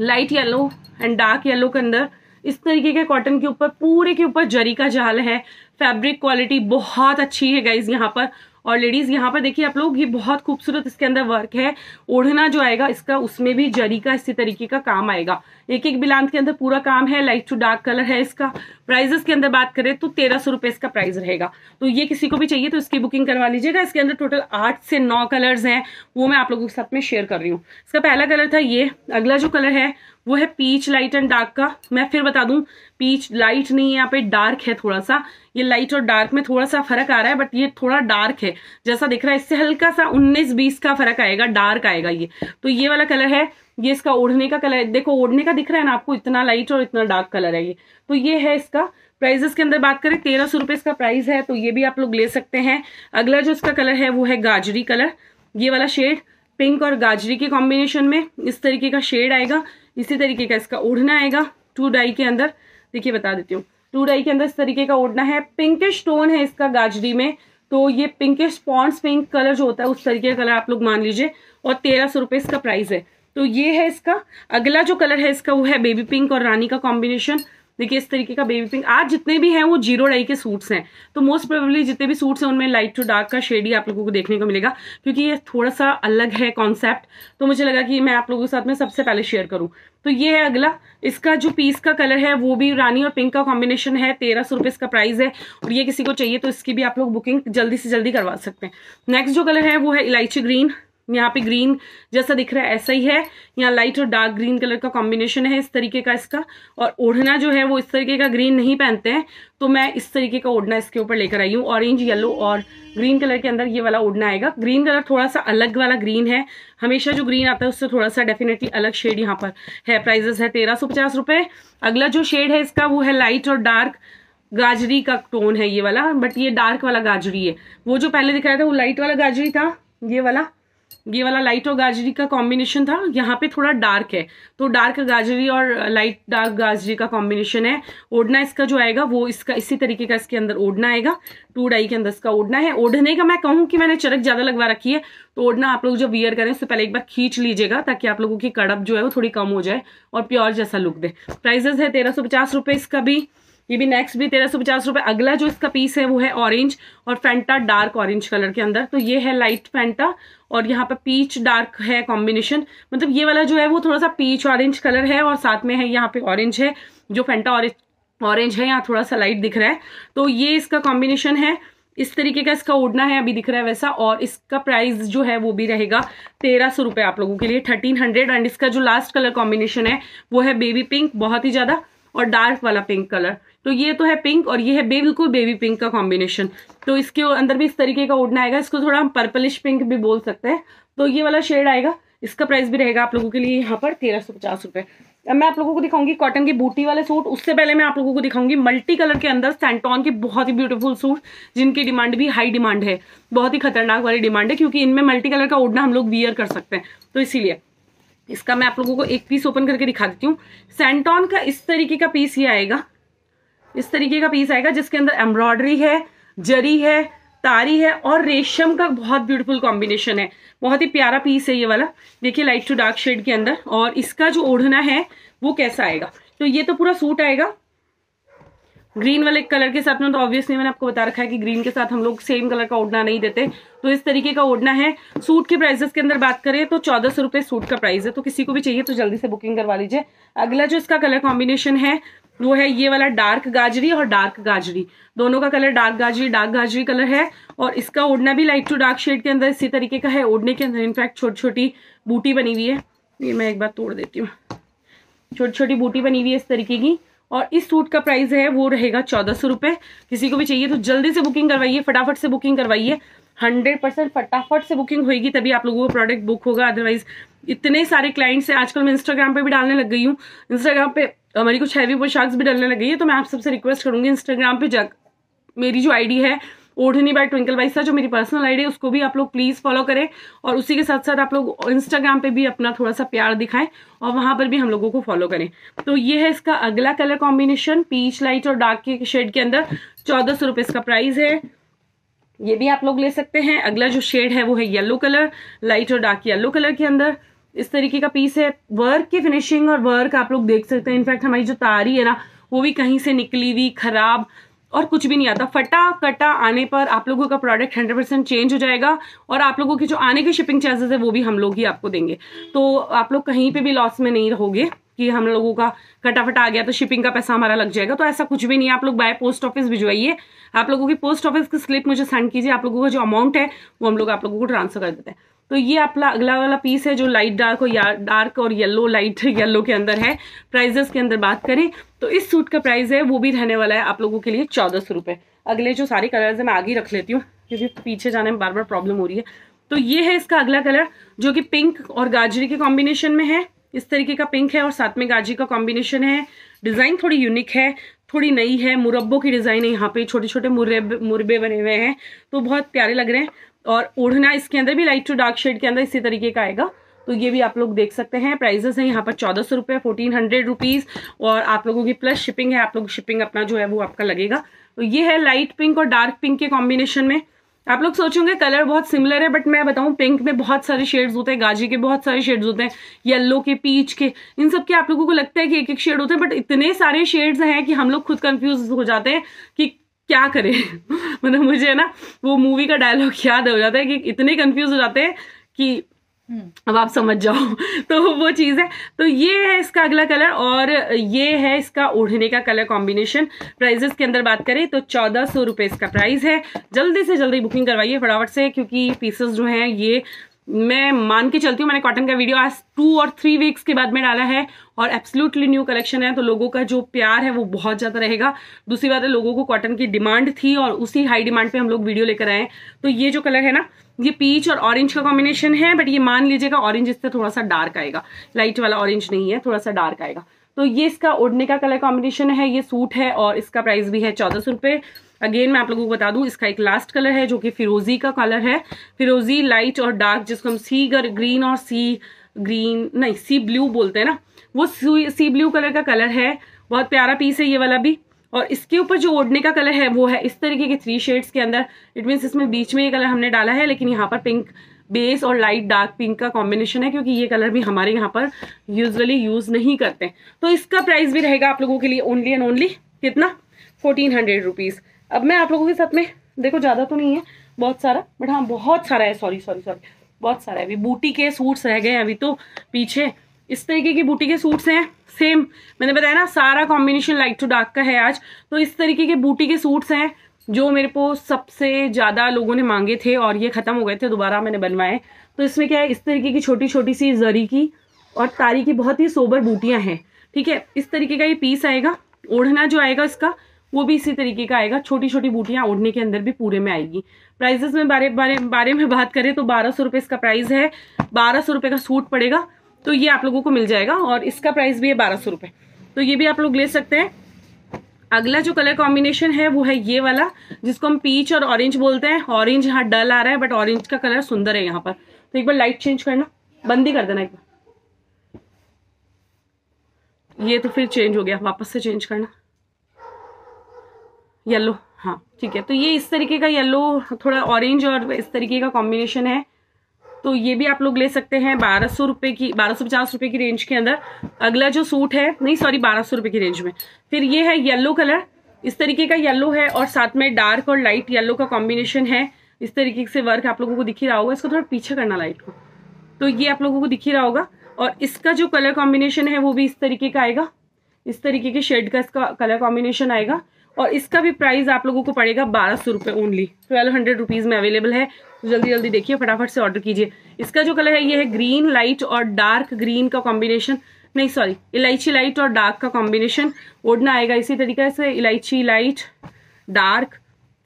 light yellow and dark yellow के अंदर इस तरीके के कॉटन के ऊपर पूरे के ऊपर जरी का जाल है फैब्रिक क्वालिटी बहुत अच्छी है गाइज यहाँ पर और लेडीज़ यहाँ पर देखिए आप लोग ये बहुत खूबसूरत इसके अंदर वर्क है ओढ़ना जो आएगा इसका उसमें भी जरी का इसी तरीके का काम आएगा एक एक बिलान के अंदर पूरा काम है लाइट टू डार्क कलर है इसका प्राइजेस के अंदर बात करें तो तेरह सौ रुपये इसका प्राइस रहेगा तो ये किसी को भी चाहिए तो इसकी बुकिंग करवा लीजिएगा इसके अंदर टोटल आठ से नौ कलर्स हैं वो मैं आप लोगों के साथ में शेयर कर रही हूँ इसका पहला कलर था ये अगला जो कलर है वो है पीच लाइट एंड डार्क का मैं फिर बता दूं पीच लाइट नहीं है यहाँ पे डार्क है थोड़ा सा ये लाइट और डार्क में थोड़ा सा फर्क आ रहा है बट ये थोड़ा डार्क है जैसा दिख रहा है इससे हल्का सा 19-20 का फर्क आएगा डार्क आएगा ये तो ये वाला कलर है ये इसका ओढ़ने का कलर है देखो ओढ़ने का दिख रहा है ना आपको इतना लाइट और इतना डार्क कलर है ये तो ये है इसका प्राइजेस के अंदर बात करें तेरह सौ इसका प्राइस है तो ये भी आप लोग ले सकते हैं अगला जो इसका कलर है वो है गाजरी कलर ये वाला शेड पिंक और गाजरी के कॉम्बिनेशन में इस तरीके का शेड आएगा इसी तरीके का इसका ओढ़ना आएगा टू डाई के अंदर देखिए बता देती हूँ टू डाई के अंदर इस तरीके का ओढ़ना है पिंकिश टोन है इसका गाजरी में तो ये पिंकिश स्पॉन्स पिंक कलर जो होता है उस तरीके का कलर आप लोग मान लीजिए और तेरह सौ रुपये इसका प्राइस है तो ये है इसका अगला जो कलर है इसका वो है बेबी पिंक और रानी का कॉम्बिनेशन देखिए इस तरीके का बेबी पिंक आज जितने भी हैं वो जीरो डाई के सूट्स हैं तो मोस्ट प्रोबेबली जितने भी सूट्स हैं उनमें लाइट टू डार्क का शेड ही आप लोगों को देखने को मिलेगा क्योंकि ये थोड़ा सा अलग है कॉन्सेप्ट तो मुझे लगा कि मैं आप लोगों के साथ में सबसे पहले शेयर करूँ तो ये है अगला इसका जो पीस का कलर है वो भी रानी और पिंक का कॉम्बिनेशन है तेरह सौ रुपये इसका प्राइस है और ये किसी को चाहिए तो इसकी भी आप लोग बुकिंग जल्दी से जल्दी करवा सकते हैं नेक्स्ट जो कलर है वो है इलायची ग्रीन यहाँ पे ग्रीन जैसा दिख रहा है ऐसा ही है यहाँ लाइट और डार्क ग्रीन कलर का कॉम्बिनेशन है इस तरीके का इसका और ओढ़ना जो है वो इस तरीके का ग्रीन नहीं पहनते हैं तो मैं इस तरीके का ओढ़ना इसके ऊपर लेकर आई हूँ ऑरेंज येलो और ग्रीन कलर के अंदर ये वाला ओढ़ना आएगा ग्रीन कलर थोड़ा सा अलग वाला ग्रीन है हमेशा जो ग्रीन आता है उससे थोड़ा सा डेफिनेटली अलग शेड यहाँ पर है प्राइजेस है तेरह सौ पचास अगला जो शेड है इसका वो है लाइट और डार्क गाजरी का टोन है ये वाला बट ये डार्क वाला गाजरी है वो जो पहले दिखाया था वो लाइट वाला गाजरी था ये वाला ये वाला लाइट और गाजरी का कॉम्बिनेशन था यहाँ पे थोड़ा डार्क है तो डार्क गाजरी और लाइट डार्क गाजरी का कॉम्बिनेशन है ओढ़ना इसका जो आएगा वो इसका इसी तरीके का इसके अंदर ओढ़ना आएगा टू डाई के अंदर इसका ओढ़ना है ओढ़ने का मैं कहूँ कि मैंने चरक ज़्यादा लगवा रखी है तो ओढ़ना आप लोग जब वियर करें उससे पहले एक बार खींच लीजिएगा ताकि आप लोगों की कड़प जो है वो थोड़ी कम हो जाए और प्योर जैसा लुक दे प्राइजेस है तेरह पचास इसका भी ये भी नेक्स्ट भी तेरह सौ पचास रुपये अगला जो इसका पीस है वो है ऑरेंज और फैंटा डार्क ऑरेंज कलर के अंदर तो ये है लाइट फैंटा और यहाँ पर पीच डार्क है कॉम्बिनेशन मतलब ये वाला जो है वो थोड़ा सा पीच ऑरेंज कलर है और साथ में है यहाँ पे ऑरेंज है जो फेंटा ऑरेंज ऑरेंज है यहाँ थोड़ा सा लाइट दिख रहा है तो ये इसका कॉम्बिनेशन है इस तरीके का इसका ओढ़ना है अभी दिख रहा है वैसा और इसका प्राइस जो है वो भी रहेगा तेरह सौ रुपये आप लोगों के लिए थर्टीन हंड्रेड एंड इसका जो लास्ट कलर कॉम्बिनेशन है वो है बेबी पिंक बहुत ही ज़्यादा और डार्क वाला पिंक कलर तो ये तो है पिंक और ये है बिल्कुल बेबी पिंक का कॉम्बिनेशन तो इसके अंदर भी इस तरीके का उड़ना आएगा इसको थोड़ा हम पर्पलिश पिंक भी बोल सकते हैं तो ये वाला शेड आएगा इसका प्राइस भी रहेगा आप लोगों के लिए यहाँ पर तेरह सौ पचास रुपये अब मैं आप लोगों को दिखाऊंगी कॉटन के बूटी वाले सूट उससे पहले मैं आप लोगों को दिखाऊंगी मल्टी कलर के अंदर सेंटॉन के बहुत ही ब्यूटीफुल सूट जिनकी डिमांड भी हाई डिमांड है बहुत ही खतरनाक वाली डिमांड है क्योंकि इनमें मल्टी कलर का ओढ़ना हम लोग वियर कर सकते हैं तो इसीलिए इसका मैं आप लोगों को एक पीस ओपन करके दिखा देती हूँ सेंटॉन का इस तरीके का पीस ये आएगा इस तरीके का पीस आएगा जिसके अंदर एम्ब्रॉयडरी है जरी है तारी है और रेशम का बहुत ब्यूटीफुल कॉम्बिनेशन है बहुत ही प्यारा पीस है ये वाला देखिए लाइट टू डार्क शेड के अंदर और इसका जो ओढ़ना है वो कैसा आएगा तो ये तो पूरा सूट आएगा ग्रीन वाले कलर के साथ में तो ऑब्वियसली मैंने आपको बता रखा है कि ग्रीन के साथ हम लोग सेम कलर का ओढ़ना नहीं देते तो इस तरीके का ओढ़ना है सूट के प्राइजेस के अंदर बात करें तो चौदह सौ सूट का प्राइस है तो किसी को भी चाहिए तो जल्दी से बुकिंग करवा लीजिए अगला जो इसका कलर कॉम्बिनेशन है वो है ये वाला डार्क गाजरी और डार्क गाजरी दोनों का कलर डार्क गाजरी डार्क गाजरी कलर है और इसका ओढ़ना भी लाइट टू डार्क शेड के अंदर इसी तरीके का है ओढ़ने के अंदर इनफैक्ट छोटी छोटी बूटी बनी हुई है ये मैं एक बार तोड़ देती हूँ छोटी छोटी बूटी बनी हुई है इस तरीके की और इस सूट का प्राइस है वो रहेगा चौदह सौ रुपये किसी को भी चाहिए तो जल्दी से बुकिंग करवाइए फटाफट से बुकिंग करवाइए हंड्रेड परसेंट फटाफट से बुकिंग होगी तभी आप लोगों का प्रोडक्ट बुक होगा अदरवाइज इतने सारे क्लाइंट्स हैं आजकल मैं इंस्टाग्राम पे भी डालने लग गई हूँ इंस्टाग्राम पे हमारी कुछ हैवी पोशाक्स भी डालने लग गई है तो मैं आप सबसे रिक्वेस्ट करूँगी इंस्टाग्राम पे जा मेरी जो आईडी है ओढ़नी बाय ट्विंकल बाइसा जो मेरी पर्सनल आईडी है उसको भी आप लोग प्लीज़ फॉलो करें और उसी के साथ साथ आप लोग इंस्टाग्राम पे भी अपना थोड़ा सा प्यार दिखाएं और वहाँ पर भी हम लोगों को फॉलो करें तो ये है इसका अगला कलर कॉम्बिनेशन पीच लाइट और डार्क के शेड के अंदर चौदह सौ इसका प्राइस है ये भी आप लोग ले सकते हैं अगला जो शेड है वो है येलो कलर लाइट और डार्क येलो कलर के अंदर इस तरीके का पीस है वर्क की फिनिशिंग और वर्क आप लोग देख सकते हैं इनफैक्ट हमारी जो तारी है ना वो भी कहीं से निकली हुई खराब और कुछ भी नहीं आता फटा कटा आने पर आप लोगों का प्रोडक्ट हंड्रेड परसेंट चेंज हो जाएगा और आप लोगों के जो आने के शिपिंग चार्जेस है वो भी हम लोग ही आपको देंगे तो आप लोग कहीं पे भी लॉस में नहीं रहोगे कि हम लोगों का फटा आ गया तो शिपिंग का पैसा हमारा लग जाएगा तो ऐसा कुछ भी नहीं आप लोग बाय पोस्ट ऑफिस भिजवाइए आप लोगों की पोस्ट ऑफिस की स्लिप मुझे सेंड कीजिए आप लोगों का जो अमाउंट है वो हम लोग आप लोगों को ट्रांसफर कर देते हैं तो ये अपना अगला वाला पीस है जो लाइट डार्क और डार्क और येलो लाइट येलो के अंदर है प्राइजेस के अंदर बात करें तो इस सूट का प्राइस है वो भी रहने वाला है आप लोगों के लिए चौदह सौ रुपये अगले जो सारे कलर्स है मैं आगे रख लेती हूँ क्योंकि पीछे जाने में बार बार प्रॉब्लम हो रही है तो ये है इसका अगला कलर जो कि पिंक और गाजरी के कॉम्बिनेशन में है इस तरीके का पिंक है और साथ में गाजरी का कॉम्बिनेशन है डिज़ाइन थोड़ी यूनिक है थोड़ी नई है मुरब्बों की डिज़ाइन है यहाँ पे छोटे छोटे मुरब मुरबे बने हुए हैं तो बहुत प्यारे लग रहे हैं और ओढ़ना इसके अंदर भी लाइट टू डार्क शेड के अंदर इसी तरीके का आएगा तो ये भी आप लोग देख सकते हैं प्राइजेस हैं यहाँ पर चौदह सौ रुपये फोर्टीन हंड्रेड रुपीज़ और आप लोगों की प्लस शिपिंग है आप लोग शिपिंग अपना जो है वो आपका लगेगा तो ये है लाइट पिंक और डार्क पिंक के कॉम्बिनेशन में आप लोग सोचोगे कलर बहुत सिमिलर है बट मैं बताऊं पिंक में बहुत सारे शेड्स होते हैं गाजी के बहुत सारे शेड्स होते हैं येलो के पीच के इन सब के आप लोगों को लगता है कि एक एक शेड होते हैं बट इतने सारे शेड्स हैं कि हम लोग खुद कंफ्यूज हो जाते हैं कि क्या करें *laughs* मतलब मुझे ना वो मूवी का डायलॉग *laughs* याद हो जाता है कि इतने कंफ्यूज हो जाते हैं कि हम्म। अब आप समझ जाओ *laughs* तो वो चीज़ है तो ये है इसका अगला कलर और ये है इसका ओढ़ने का कलर कॉम्बिनेशन प्राइजेस के अंदर बात करें तो चौदह सौ रुपये इसका प्राइस है जल्दी से जल्दी बुकिंग करवाइए फटाफट से क्योंकि पीसेस जो हैं ये मैं मान के चलती हूँ मैंने कॉटन का वीडियो आज टू और थ्री वीक्स के बाद में डाला है और एब्सोल्युटली न्यू कलेक्शन है तो लोगों का जो प्यार है वो बहुत ज़्यादा रहेगा दूसरी बात है लोगों को कॉटन की डिमांड थी और उसी हाई डिमांड पे हम लोग वीडियो लेकर आए तो ये जो कलर है ना ये पीच और ऑरेंज का कॉम्बिनेशन है बट ये मान लीजिएगा ऑरेंज इससे थोड़ा सा डार्क आएगा लाइट वाला ऑरेंज नहीं है थोड़ा सा डार्क आएगा तो ये इसका ओढ़ने का कलर कॉम्बिनेशन है ये सूट है और इसका प्राइस भी है चौदह सौ रुपये अगेन मैं आप लोगों को बता दूं इसका एक लास्ट कलर है जो कि फिरोजी का कलर है फिरोजी लाइट और डार्क जिसको हम सी ग्रीन और सी ग्रीन नहीं सी ब्लू बोलते हैं ना वो सी ब्लू कलर का कलर है बहुत प्यारा पीस है ये वाला भी और इसके ऊपर जो ओढ़ने का कलर है वो है इस तरीके के थ्री शेड्स के अंदर इट मीन्स इसमें बीच में ये कलर हमने डाला है लेकिन यहाँ पर पिंक बेस और लाइट डार्क पिंक का कॉम्बिनेशन है क्योंकि ये कलर भी हमारे यहाँ पर यूजली यूज़ नहीं करते तो इसका प्राइस भी रहेगा आप लोगों के लिए ओनली एंड ओनली कितना फोर्टीन हंड्रेड रुपीज़ अब मैं आप लोगों के साथ में देखो ज़्यादा तो नहीं है बहुत सारा बट हाँ बहुत सारा है सॉरी सॉरी सॉरी बहुत सारा है अभी बूटी के सूट्स रह गए हैं अभी तो पीछे इस तरीके की बूटी के सूट्स हैं सेम मैंने बताया ना सारा कॉम्बिनेशन लाइट टू डार्क का है आज तो इस तरीके के बूटी के सूट्स हैं जो मेरे को सबसे ज़्यादा लोगों ने मांगे थे और ये ख़त्म हो गए थे दोबारा मैंने बनवाए तो इसमें क्या है इस तरीके की छोटी छोटी सी जरी की और तारी की बहुत ही सोबर बूटियाँ हैं ठीक है इस तरीके का ये पीस आएगा ओढ़ना जो आएगा इसका वो भी इसी तरीके का आएगा छोटी छोटी बूटियाँ ओढ़ने के अंदर भी पूरे में आएगी प्राइजेस में बारे बारे बारे में बात करें तो बारह सौ इसका प्राइस है बारह सौ का सूट पड़ेगा तो ये आप लोगों को मिल जाएगा और इसका प्राइस भी है बारह सौ तो ये भी आप लोग ले सकते हैं अगला जो कलर कॉम्बिनेशन है वो है ये वाला जिसको हम पीच और ऑरेंज बोलते हैं ऑरेंज यहाँ डल आ रहा है बट ऑरेंज का कलर सुंदर है यहाँ पर तो एक बार लाइट चेंज करना बंद ही कर देना एक बार ये तो फिर चेंज हो गया वापस से चेंज करना येलो हाँ ठीक है तो ये इस तरीके का येलो थोड़ा ऑरेंज और इस तरीके का कॉम्बिनेशन है तो ये भी आप लोग ले सकते हैं बारह सौ रुपये की बारह सौ पचास रुपये की रेंज के अंदर अगला जो सूट है नहीं सॉरी बारह सौ रुपये की रेंज में फिर ये है येलो कलर इस तरीके का येलो है और साथ में डार्क और लाइट येलो का कॉम्बिनेशन है इस तरीके से वर्क आप लोगों को दिख ही रहा होगा इसको थोड़ा पीछे करना लाइट को तो ये आप लोगों को दिख ही रहा होगा और इसका जो कलर कॉम्बिनेशन है वो भी इस तरीके का आएगा इस तरीके के शेड का इसका कलर कॉम्बिनेशन आएगा और इसका भी प्राइस आप लोगों को पड़ेगा बारह सौ रुपये ओनली ट्वेल्व हंड्रेड रुपीज़ में अवेलेबल है तो जल्दी जल्दी देखिए फटाफट से ऑर्डर कीजिए इसका जो कलर है ये है ग्रीन लाइट और डार्क ग्रीन का कॉम्बिनेशन नहीं सॉरी इलायची लाइट और डार्क का कॉम्बिनेशन ओढ़ना आएगा इसी तरीके से इलायची लाइट डार्क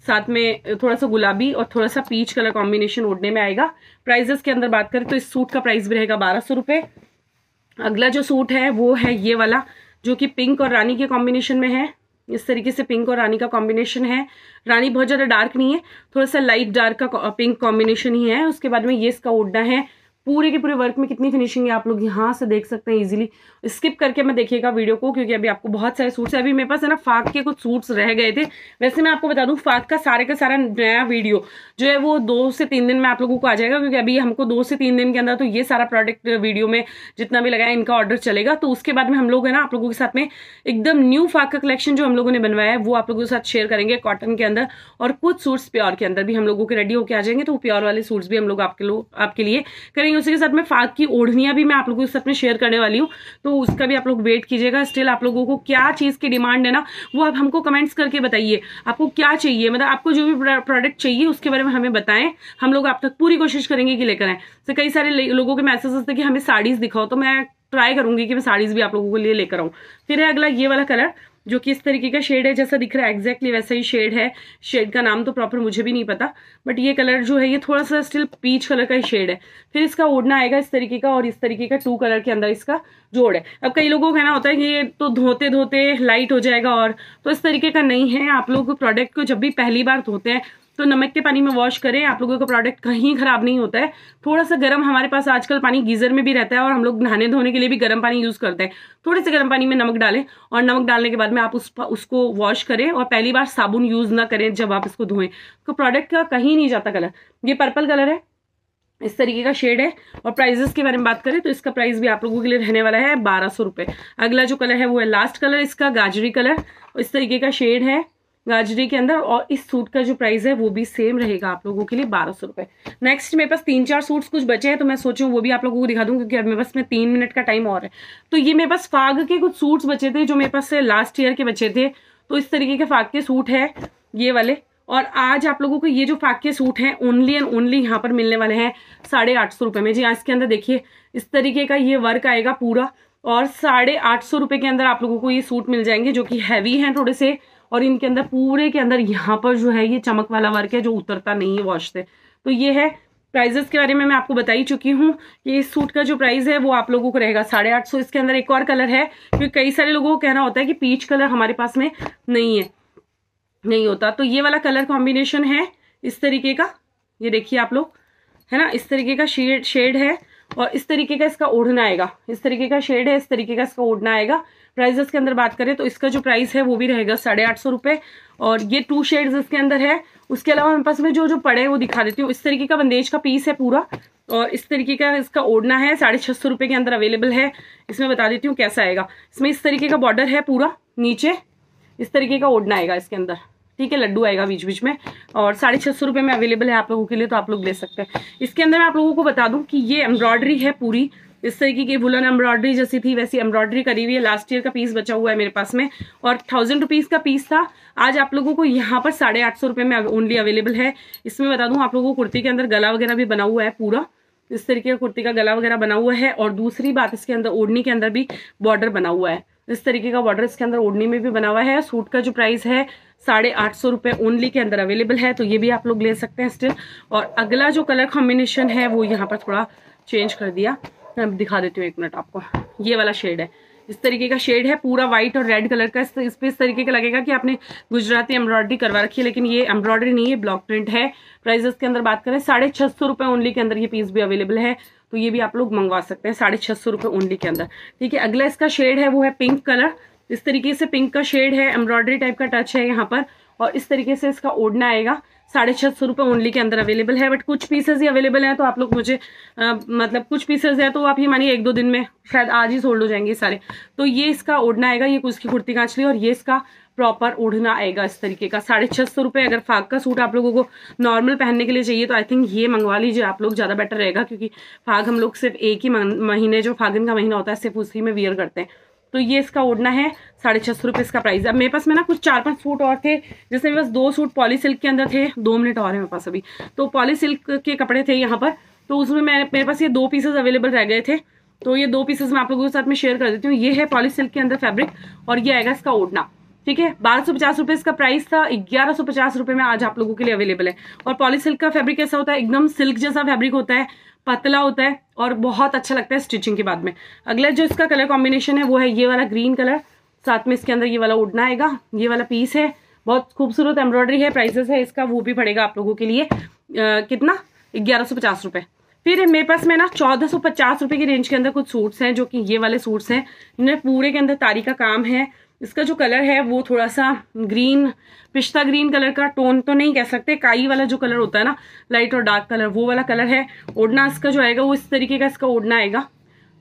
साथ में थोड़ा सा गुलाबी और थोड़ा सा पीच कलर कॉम्बिनेशन ओढ़ने में आएगा प्राइजेस के अंदर बात करें तो इस सूट का प्राइस भी रहेगा बारह सौ रुपये अगला जो सूट है वो है ये वाला जो कि पिंक और रानी के कॉम्बिनेशन में है इस तरीके से पिंक और रानी का कॉम्बिनेशन है रानी बहुत ज़्यादा डार्क नहीं है थोड़ा सा लाइट डार्क का पिंक कॉम्बिनेशन ही है उसके बाद में ये इसका ओढ़ना है पूरे के पूरे वर्क में कितनी फिनिशिंग है आप लोग यहाँ से देख सकते हैं इजीली स्किप करके मैं देखिएगा वीडियो को क्योंकि अभी आपको बहुत सारे सूट्स हैं अभी मेरे पास है ना फाक के कुछ सूट्स रह गए थे वैसे मैं आपको बता दूँ फाक का सारे का सारा नया वीडियो जो है वो दो से तीन दिन में आप लोगों को आ जाएगा क्योंकि अभी हमको दो से तीन दिन के अंदर तो ये सारा प्रोडक्ट वीडियो में जितना भी लगाया इनका ऑर्डर चलेगा तो उसके बाद में हम लोग है ना आप लोगों के साथ में एकदम न्यू फाक का कलेक्शन जो हम लोगों ने बनवाया है वो आप लोगों के साथ शेयर करेंगे कॉटन के अंदर और कुछ सूट्स प्योर के अंदर भी हम लोगों के रेडी होकर आ जाएंगे तो प्योर वाले सूट्स भी हम लोग आपके लोग आपके लिए करेंगे करेंगे उसी के साथ में फाग की ओढ़नियाँ भी मैं आप लोगों के साथ में शेयर करने वाली हूँ तो उसका भी आप लोग वेट कीजिएगा स्टिल आप लोगों को क्या चीज़ की डिमांड है ना वो आप हमको कमेंट्स करके बताइए आपको क्या चाहिए मतलब आपको जो भी प्रोडक्ट चाहिए उसके बारे में हमें बताएं हम लोग आप तक पूरी कोशिश करेंगे कि लेकर आएँ तो कई सारे लोगों के मैसेज होते कि हमें साड़ीज़ दिखाओ तो मैं ट्राई करूंगी कि मैं साड़ीज़ भी आप लोगों के लिए लेकर आऊँ फिर है अगला ये वाला कलर जो कि इस तरीके का शेड है जैसा दिख रहा है एग्जैक्टली वैसा ही शेड है शेड का नाम तो प्रॉपर मुझे भी नहीं पता बट ये कलर जो है ये थोड़ा सा स्टिल पीच कलर का ही शेड है फिर इसका ओढ़ना आएगा इस तरीके का और इस तरीके का टू कलर के अंदर इसका जोड़ है अब कई लोगों को कहना होता है कि ये तो धोते धोते लाइट हो जाएगा और तो इस तरीके का नहीं है आप लोग प्रोडक्ट को जब भी पहली बार धोते हैं तो नमक के पानी में वॉश करें आप लोगों का प्रोडक्ट कहीं ख़राब नहीं होता है थोड़ा सा गर्म हमारे पास आजकल पानी गीज़र में भी रहता है और हम लोग नहाने धोने के लिए भी गर्म पानी यूज़ करते हैं थोड़े से गर्म पानी में नमक डालें और नमक डालने के बाद में आप उस उसको वॉश करें और पहली बार साबुन यूज़ ना करें जब आप इसको धोएं तो प्रोडक्ट का कहीं नहीं जाता कलर ये पर्पल कलर है इस तरीके का शेड है और प्राइजेस के बारे में बात करें तो इसका प्राइस भी आप लोगों के लिए रहने वाला है बारह सौ रुपये अगला जो कलर है वो है लास्ट कलर इसका गाजरी कलर इस तरीके का शेड है गाजरी के अंदर और इस सूट का जो प्राइस है वो भी सेम रहेगा आप लोगों के लिए बारह सौ रुपये नेक्स्ट मेरे पास तीन चार सूट्स कुछ बचे हैं तो मैं सोचूं वो भी आप लोगों को दिखा दूँ क्योंकि अब मेरे पास में तीन मिनट का टाइम और है तो ये मेरे पास फाग के कुछ सूट्स बचे थे जो मेरे पास लास्ट ईयर के बचे थे तो इस तरीके के फाग के सूट है ये वाले और आज आप लोगों को ये जो फाग के सूट हैं ओनली एंड ओनली यहाँ पर मिलने वाले हैं साढ़े आठ सौ रुपये में जी आज इसके अंदर देखिए इस तरीके का ये वर्क आएगा पूरा और साढ़े आठ सौ रुपये के अंदर आप लोगों को ये सूट मिल जाएंगे जो कि हैवी हैं थोड़े से और इनके अंदर पूरे के अंदर यहाँ पर जो है ये चमक वाला वर्क है जो उतरता नहीं है वॉश से तो ये है प्राइजेस के बारे में मैं आपको बता ही चुकी हूँ कि इस सूट का जो प्राइस है वो आप लोगों को रहेगा साढ़े आठ सौ इसके अंदर एक और कलर है क्योंकि कई सारे लोगों को कहना होता है कि पीच कलर हमारे पास में नहीं है नहीं होता तो ये वाला कलर कॉम्बिनेशन है इस तरीके का ये देखिए आप लोग है ना इस तरीके का शेड शेड है और इस तरीके का इसका ओढ़ना आएगा इस तरीके का शेड है इस तरीके का इसका ओढ़ना आएगा प्राइजेस के अंदर बात करें तो इसका जो प्राइस है वो भी रहेगा साढ़े आठ सौ रुपये और ये टू शेड्स इसके अंदर है उसके अलावा मेरे पास में जो जो पड़े हैं वो दिखा देती हूँ इस तरीके का बंदेज का पीस है पूरा और इस तरीके का इसका ओढ़ना है साढ़े छः सौ रुपये के अंदर अवेलेबल है इसमें बता देती हूँ कैसा आएगा इसमें इस तरीके का बॉर्डर है पूरा नीचे इस तरीके का ओढ़ना आएगा इसके अंदर ठीक है लड्डू आएगा बीच बीच में और साढ़े छः सौ रुपये में अवेलेबल है आप लोगों के लिए तो आप लोग ले सकते हैं इसके अंदर मैं आप लोगों को बता दूं कि ये एम्ब्रॉयडरी है पूरी इस तरीके की वुलन एम्ब्रॉयडरी जैसी थी वैसी एम्ब्रॉयडरी करी हुई है लास्ट ईयर का पीस बचा हुआ है मेरे पास में और थाउजेंड रुपीज़ का पीस था आज आप लोगों को यहाँ पर साढ़े आठ सौ रुपये में ओनली अवेलेबल है इसमें बता दूँ आप लोगों को कुर्ती के अंदर गला वगैरह भी बना हुआ है पूरा इस तरीके का कुर्ती का गला वगैरह बना हुआ है और दूसरी बात इसके अंदर ओढ़नी के अंदर भी बॉर्डर बना हुआ है इस तरीके का बॉर्डर इसके अंदर ओढ़नी में भी बना हुआ है सूट का जो प्राइस है साढ़े आठ सौ रुपये ओनली के अंदर अवेलेबल है तो ये भी आप लोग ले सकते हैं स्टिल और अगला जो कलर कॉम्बिनेशन है वो यहाँ पर थोड़ा चेंज कर दिया मैं दिखा देती हूँ एक मिनट आपको ये वाला शेड है इस तरीके का शेड है पूरा व्हाइट और रेड कलर का इस, इस पर इस तरीके का लगेगा कि आपने गुजराती एम्ब्रॉयडरी करवा रखी है लेकिन ये एम्ब्रॉयडरी नहीं है ब्लॉक प्रिंट है प्राइजेस के अंदर बात करें साढ़े छः सौ रुपये ओनली के अंदर ये पीस भी अवेलेबल है तो ये भी आप लोग मंगवा सकते हैं साढ़े छः सौ रुपये ओनली के अंदर ठीक है अगला इसका शेड है वो है पिंक कलर इस तरीके से पिंक का शेड है एम्ब्रॉयडरी टाइप का टच है यहाँ पर और इस तरीके से इसका ओढ़ना आएगा साढ़े छः सौ रुपये ओनली के अंदर अवेलेबल है बट कुछ पीसेज ही अवेलेबल हैं तो आप लोग मुझे आ, मतलब कुछ पीसेज हैं तो आप ये मानिए एक दो दिन में शायद आज ही सोल्ड हो जाएंगे सारे तो ये इसका ओढ़ना आएगा ये कुछ की कुर्ती ली और ये इसका प्रॉपर ओढ़ना आएगा इस तरीके का साढ़े छः सौ रुपये अगर फाग का सूट आप लोगों को नॉर्मल पहनने के लिए चाहिए तो आई थिंक ये मंगवा लीजिए आप लोग ज़्यादा बेटर रहेगा क्योंकि फाग हम लोग सिर्फ एक ही महीने जो फागिन का महीना होता है सिर्फ उसी में वियर करते हैं तो ये इसका ओढ़ना है साढ़े छः सौ रुपये इसका प्राइस अब मेरे पास में ना कुछ चार पांच सूट और थे जैसे मेरे पास दो सूट पॉली सिल्क के अंदर थे दो मिनट और हैं मेरे पास अभी तो पॉली सिल्क के कपड़े थे यहाँ पर तो उसमें मैं मेरे पास ये दो पीसेज अवेलेबल रह गए थे तो ये दो पीसेज मैं आप लोगों के साथ में शेयर कर देती हूँ ये है पॉली सिल्क के अंदर फैब्रिक और ये आएगा इसका ओढ़ना ठीक है बारह सौ पचास रुपये इसका प्राइस था ग्यारह सौ पचास रुपये में आज आप लोगों के लिए अवेलेबल है और पॉली सिल्क का फैब्रिक कैसा होता है एकदम सिल्क जैसा फैब्रिक होता है पतला होता है और बहुत अच्छा लगता है स्टिचिंग के बाद में अगला जो इसका कलर कॉम्बिनेशन है वो है ये वाला ग्रीन कलर साथ में इसके अंदर ये वाला उड़ना आएगा ये वाला पीस है बहुत खूबसूरत एम्ब्रॉयडरी है प्राइसेस है इसका वो भी पड़ेगा आप लोगों के लिए आ, कितना ग्यारह सौ पचास रुपये फिर मेरे पास में ना चौदह सौ पचास रुपये की रेंज के अंदर कुछ सूट्स हैं जो कि ये वाले सूट्स हैं इनमें पूरे के अंदर तारी का काम है इसका जो कलर है वो थोड़ा सा ग्रीन पिस्ता ग्रीन कलर का टोन तो नहीं कह सकते काई वाला जो कलर होता है ना लाइट और डार्क कलर वो वाला कलर है ओढ़ना इसका जो आएगा वो इस तरीके का इसका ओढ़ना आएगा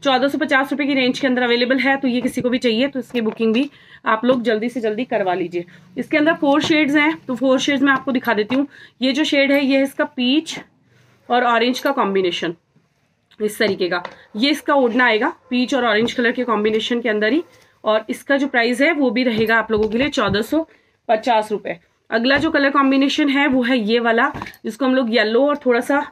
चौदह सौ पचास रुपये की रेंज के अंदर अवेलेबल है तो ये किसी को भी चाहिए तो इसकी बुकिंग भी आप लोग जल्दी से जल्दी करवा लीजिए इसके अंदर फोर शेड्स हैं तो फोर शेड्स मैं आपको दिखा देती हूँ ये जो शेड है ये है इसका पीच और ऑरेंज का कॉम्बिनेशन इस तरीके का ये इसका ओढ़ना आएगा पीच और ऑरेंज कलर के कॉम्बिनेशन के अंदर ही और इसका जो प्राइस है वो भी रहेगा आप लोगों के लिए चौदह सौ पचास अगला जो कलर कॉम्बिनेशन है वो है ये वाला जिसको हम लोग येलो और थोड़ा सा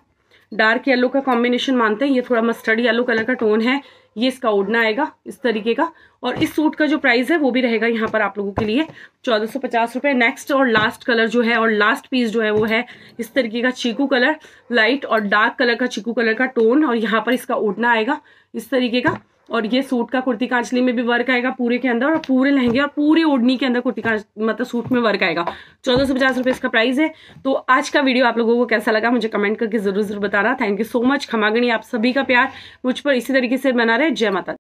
डार्क येलो का कॉम्बिनेशन मानते हैं ये थोड़ा मस्टर्ड येलो कलर का टोन है ये इसका ओढ़ना आएगा इस तरीके का और इस सूट का जो प्राइस है वो भी रहेगा यहाँ पर आप लोगों के लिए चौदह सौ पचास रुपये नेक्स्ट और लास्ट कलर जो है और लास्ट पीस जो है वो है इस तरीके का चीकू कलर लाइट और डार्क कलर का चीकू कलर का टोन और यहाँ पर इसका ओढ़ना आएगा इस तरीके का और ये सूट का कुर्ती कांचली में भी वर्क आएगा पूरे के अंदर और पूरे लहंगे और पूरी ओढ़नी के अंदर कुर्ती कांच मतलब सूट में वर्क आएगा चौदह सौ पचास रुपये इसका प्राइस है तो आज का वीडियो आप लोगों को कैसा लगा मुझे कमेंट करके जरूर जरूर बताना थैंक यू सो मच खमागणी आप सभी का प्यार मुझ पर इसी तरीके से बना रहे जय माता